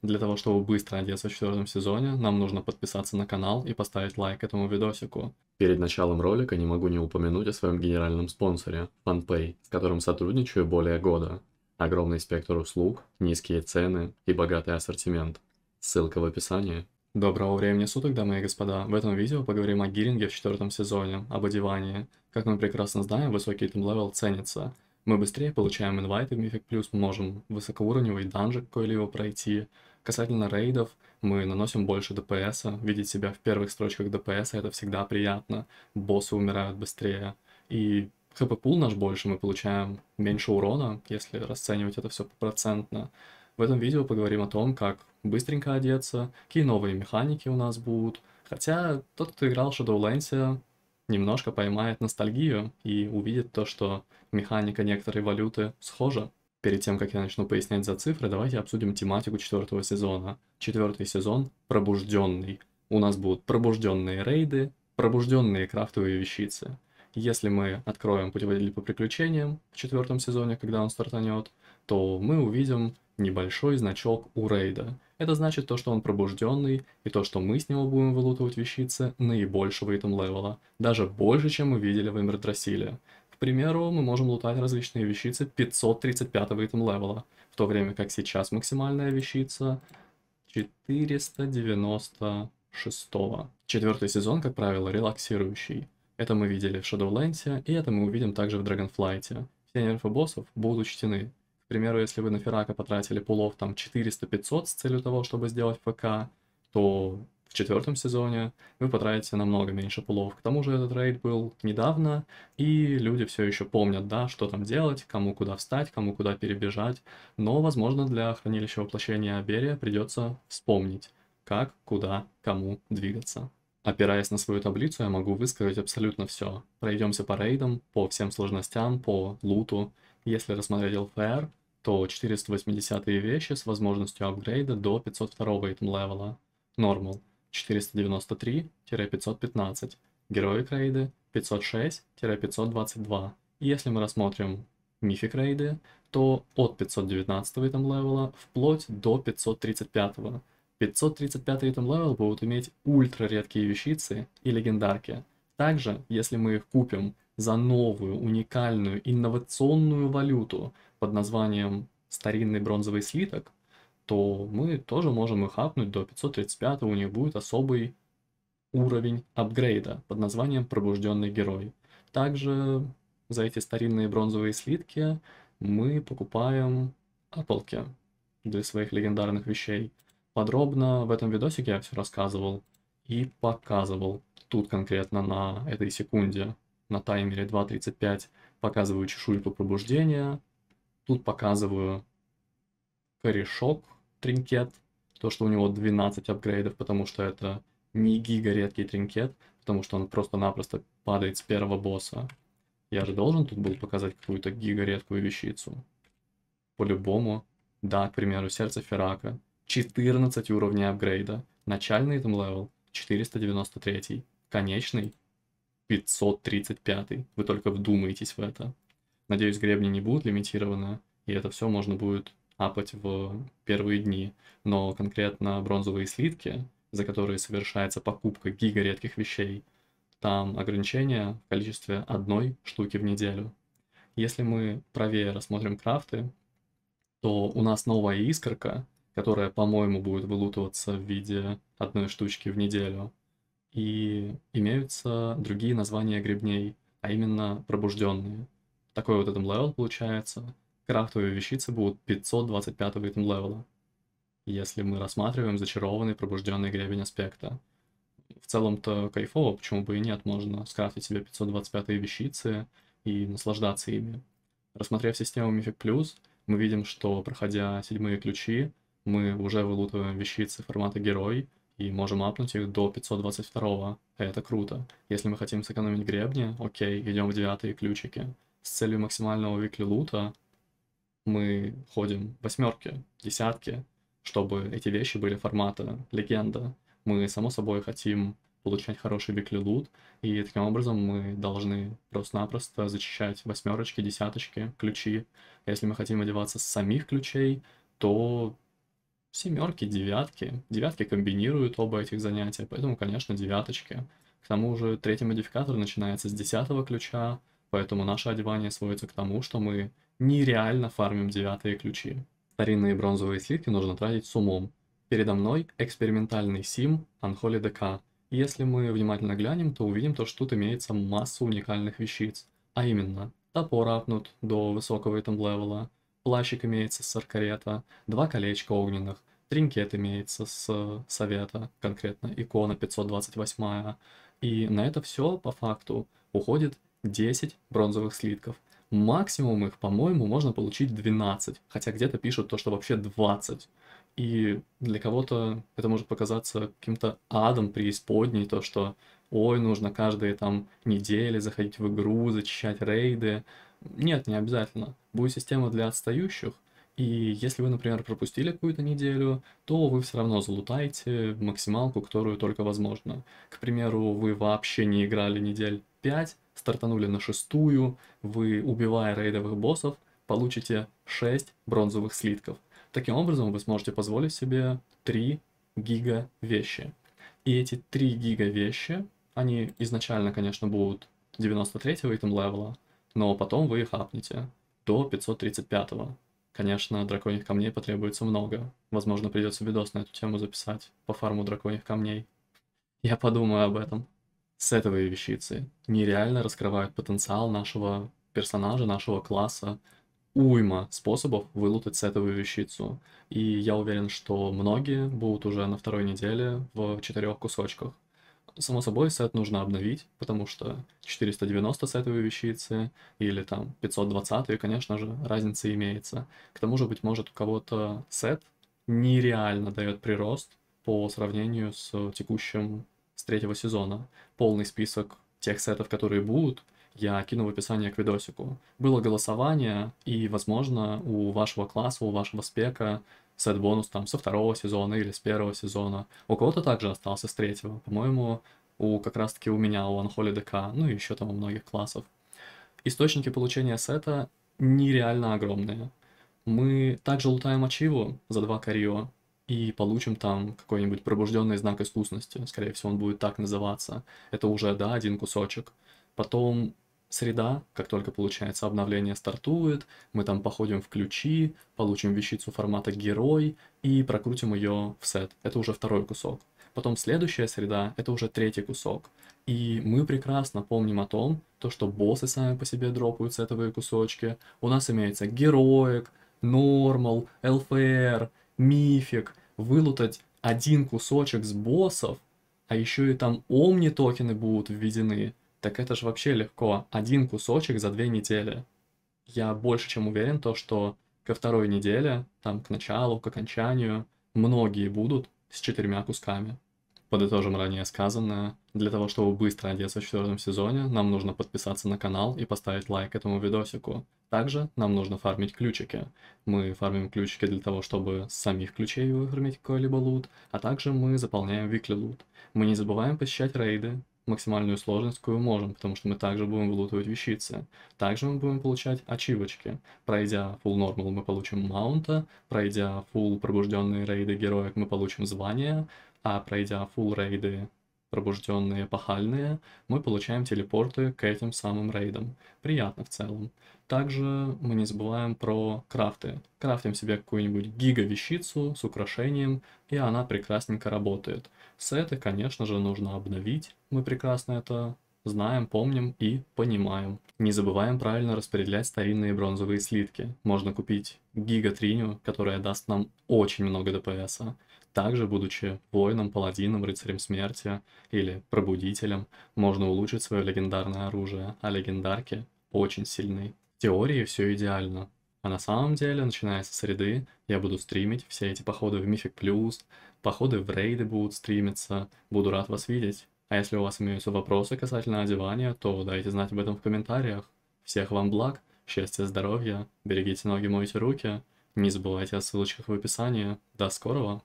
Для того, чтобы быстро одеться в четвертом сезоне, нам нужно подписаться на канал и поставить лайк этому видосику. Перед началом ролика не могу не упомянуть о своем генеральном спонсоре, FunPay, с которым сотрудничаю более года. Огромный спектр услуг, низкие цены и богатый ассортимент. Ссылка в описании. Доброго времени суток, дамы и господа. В этом видео поговорим о гиринге в четвертом сезоне, об одевании. Как мы прекрасно знаем, высокий тим-левел ценится. Мы быстрее получаем инвайты в Мифик плюс можем высокоуровневый данжик какой-либо пройти – Касательно рейдов, мы наносим больше ДПС, видеть себя в первых строчках ДПС, это всегда приятно, боссы умирают быстрее, и хп пул наш больше, мы получаем меньше урона, если расценивать это все процентно. В этом видео поговорим о том, как быстренько одеться, какие новые механики у нас будут, хотя тот, кто играл в Shadowlands, немножко поймает ностальгию и увидит то, что механика некоторой валюты схожа Перед тем, как я начну пояснять за цифры, давайте обсудим тематику четвертого сезона. Четвертый сезон – пробужденный. У нас будут пробужденные рейды, пробужденные крафтовые вещицы. Если мы откроем путеводитель по приключениям в четвертом сезоне, когда он стартанет, то мы увидим небольшой значок у рейда. Это значит то, что он пробужденный, и то, что мы с него будем вылутывать вещицы наибольшего итем левела, даже больше, чем мы видели в Эмердрасиле. К примеру, мы можем лутать различные вещицы 535 итем левела, в то время как сейчас максимальная вещица 496. Четвертый сезон, как правило, релаксирующий. Это мы видели в Shadowlands, и это мы увидим также в Dragonflight. Все нерфы боссов будут учтены. К примеру, если вы на Ферака потратили пулов там 400-500 с целью того, чтобы сделать ФК, то в четвертом сезоне вы потратите намного меньше пулов. К тому же этот рейд был недавно, и люди все еще помнят, да, что там делать, кому куда встать, кому куда перебежать. Но, возможно, для хранилища воплощения Аберия придется вспомнить, как, куда, кому двигаться. Опираясь на свою таблицу, я могу высказать абсолютно все. Пройдемся по рейдам, по всем сложностям, по луту. Если рассмотреть LFR, то 480 вещи с возможностью апгрейда до 502 итм левела. Нормал. 493-515, герои Крейды 506-522. и Если мы рассмотрим мифик Крейды, то от 519 итем левела вплоть до 535. го 535 итем левел будут иметь ультра редкие вещицы и легендарки. Также, если мы их купим за новую, уникальную, инновационную валюту под названием старинный бронзовый слиток, то мы тоже можем их апнуть до 535, у них будет особый уровень апгрейда под названием «Пробужденный герой». Также за эти старинные бронзовые слитки мы покупаем апплки для своих легендарных вещей. Подробно в этом видосике я все рассказывал и показывал. Тут конкретно на этой секунде, на таймере 2.35, показываю чешуйку пробуждения. Тут показываю корешок тринкет, то, что у него 12 апгрейдов, потому что это не гига редкий тринкет, потому что он просто-напросто падает с первого босса. Я же должен тут был показать какую-то гига редкую вещицу. По-любому. Да, к примеру, сердце Ферака. 14 уровней апгрейда. Начальный там левел 493. Конечный 535. Вы только вдумайтесь в это. Надеюсь, гребни не будут лимитированы, и это все можно будет апать в первые дни. Но конкретно бронзовые слитки, за которые совершается покупка гига редких вещей, там ограничение в количестве одной штуки в неделю. Если мы правее рассмотрим крафты, то у нас новая искорка, которая, по-моему, будет вылутываться в виде одной штучки в неделю. И имеются другие названия грибней, а именно пробужденные. Такой вот этот левел получается, крафтовые вещицы будут 525 ритм левела, если мы рассматриваем зачарованный пробужденный гребень аспекта. В целом-то кайфово, почему бы и нет, можно скрафтить себе 525 вещицы и наслаждаться ими. Рассмотрев систему Мифик Плюс, мы видим, что проходя седьмые ключи, мы уже вылутываем вещицы формата герой и можем апнуть их до 522, это круто. Если мы хотим сэкономить гребни, окей, идем в девятые ключики. С целью максимального викли лута мы ходим восьмерки, десятки, чтобы эти вещи были формата легенда. Мы, само собой, хотим получать хороший викли лут, и таким образом мы должны просто-напросто зачищать восьмерочки, десяточки, ключи. А если мы хотим одеваться с самих ключей, то семерки, девятки. Девятки комбинируют оба этих занятия, поэтому, конечно, девяточки. К тому же третий модификатор начинается с десятого ключа, Поэтому наше одевание сводится к тому, что мы нереально фармим девятые ключи. Старинные бронзовые слитки нужно тратить с умом. Передо мной экспериментальный сим Unholy DK. Если мы внимательно глянем, то увидим то, что тут имеется масса уникальных вещиц. А именно, топор апнут до высокого этом левела, плащик имеется с аркарета, два колечка огненных, тринкет имеется с совета, конкретно икона 528, и на это все по факту уходит 10 бронзовых слитков. Максимум их, по-моему, можно получить 12, хотя где-то пишут то, что вообще 20. И для кого-то это может показаться каким-то адом преисподней, то, что ой, нужно каждые там недели заходить в игру, зачищать рейды. Нет, не обязательно. Будет система для отстающих, и если вы, например, пропустили какую-то неделю, то вы все равно залутаете максималку, которую только возможно. К примеру, вы вообще не играли недель 5, стартанули на шестую, вы, убивая рейдовых боссов, получите 6 бронзовых слитков. Таким образом, вы сможете позволить себе 3 гига вещи. И эти 3 гига вещи, они изначально, конечно, будут 93-го итем левела, но потом вы их апнете до 535-го. Конечно, драконьих камней потребуется много. Возможно, придется видос на эту тему записать по фарму драконьих камней. Я подумаю об этом с этого вещицы. Нереально раскрывают потенциал нашего персонажа, нашего класса, уйма способов вылутать с этого вещицу. И я уверен, что многие будут уже на второй неделе в четырех кусочках. Само собой, сет нужно обновить, потому что 490 сетовые вещицы или там 520, конечно же, разница имеется. К тому же, быть может, у кого-то сет нереально дает прирост по сравнению с текущим с третьего сезона. Полный список тех сетов, которые будут, я кину в описание к видосику. Было голосование, и, возможно, у вашего класса, у вашего спека сет-бонус там со второго сезона или с первого сезона. У кого-то также остался с третьего. По-моему, у как раз-таки у меня, у Анхоли ДК, ну и еще там у многих классов. Источники получения сета нереально огромные. Мы также лутаем ачиву за два карьера и получим там какой-нибудь пробужденный знак искусности. Скорее всего, он будет так называться. Это уже, да, один кусочек. Потом среда, как только получается обновление стартует, мы там походим в ключи, получим вещицу формата герой и прокрутим ее в сет. Это уже второй кусок. Потом следующая среда — это уже третий кусок. И мы прекрасно помним о том, то, что боссы сами по себе дропают сетовые кусочки. У нас имеется героик, нормал, ЛФР мифик, вылутать один кусочек с боссов, а еще и там омни токены будут введены, так это же вообще легко. Один кусочек за две недели. Я больше чем уверен, то, что ко второй неделе, там к началу, к окончанию, многие будут с четырьмя кусками. Подытожим ранее сказанное. Для того, чтобы быстро одеться в четвертом сезоне, нам нужно подписаться на канал и поставить лайк этому видосику. Также нам нужно фармить ключики. Мы фармим ключики для того, чтобы с самих ключей выформить какой-либо лут, а также мы заполняем викли лут. Мы не забываем посещать рейды, максимальную сложность, какую можем, потому что мы также будем вылутывать вещицы. Также мы будем получать ачивочки. Пройдя full нормал, мы получим маунта, пройдя full пробужденные рейды героек, мы получим звание, а пройдя фул рейды пробужденные эпохальные, мы получаем телепорты к этим самым рейдам. Приятно в целом. Также мы не забываем про крафты. Крафтим себе какую-нибудь гига-вещицу с украшением, и она прекрасненько работает. Сеты, конечно же, нужно обновить. Мы прекрасно это знаем, помним и понимаем. Не забываем правильно распределять старинные бронзовые слитки. Можно купить гига-триню, которая даст нам очень много ДПС. Также, будучи воином, паладином, рыцарем смерти или пробудителем, можно улучшить свое легендарное оружие, а легендарки очень сильны. В теории все идеально, а на самом деле, начиная со среды, я буду стримить все эти походы в Мифик Плюс, походы в рейды будут стримиться, буду рад вас видеть. А если у вас имеются вопросы касательно одевания, то дайте знать об этом в комментариях. Всех вам благ, счастья, здоровья, берегите ноги, мойте руки. Не забывайте о ссылочках в описании. До скорого!